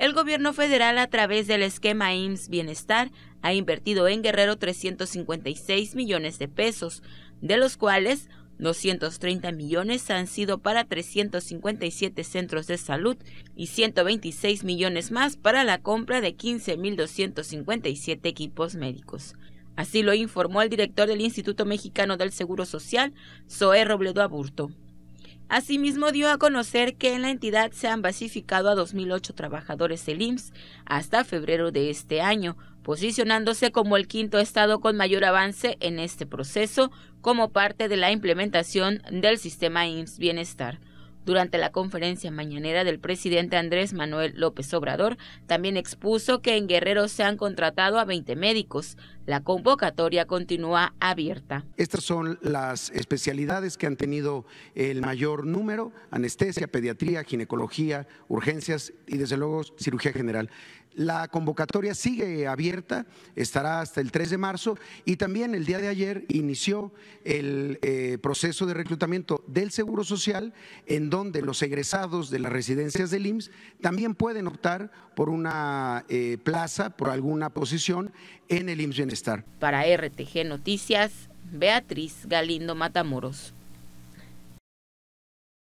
El gobierno federal, a través del esquema IMSS Bienestar, ha invertido en Guerrero 356 millones de pesos, de los cuales 230 millones han sido para 357 centros de salud y 126 millones más para la compra de 15.257 equipos médicos. Así lo informó el director del Instituto Mexicano del Seguro Social, Zoé Robledo Aburto. Asimismo, dio a conocer que en la entidad se han basificado a 2.008 trabajadores del IMSS hasta febrero de este año, posicionándose como el quinto estado con mayor avance en este proceso como parte de la implementación del sistema IMSS Bienestar. Durante la conferencia mañanera del presidente Andrés Manuel López Obrador, también expuso que en Guerrero se han contratado a 20 médicos. La convocatoria continúa abierta. Estas son las especialidades que han tenido el mayor número, anestesia, pediatría, ginecología, urgencias y desde luego cirugía general. La convocatoria sigue abierta, estará hasta el 3 de marzo y también el día de ayer inició el eh, proceso de reclutamiento del Seguro Social en donde los egresados de las residencias del IMSS también pueden optar por una eh, plaza, por alguna posición en el IMSS Bienestar. Para RTG Noticias, Beatriz Galindo Matamoros.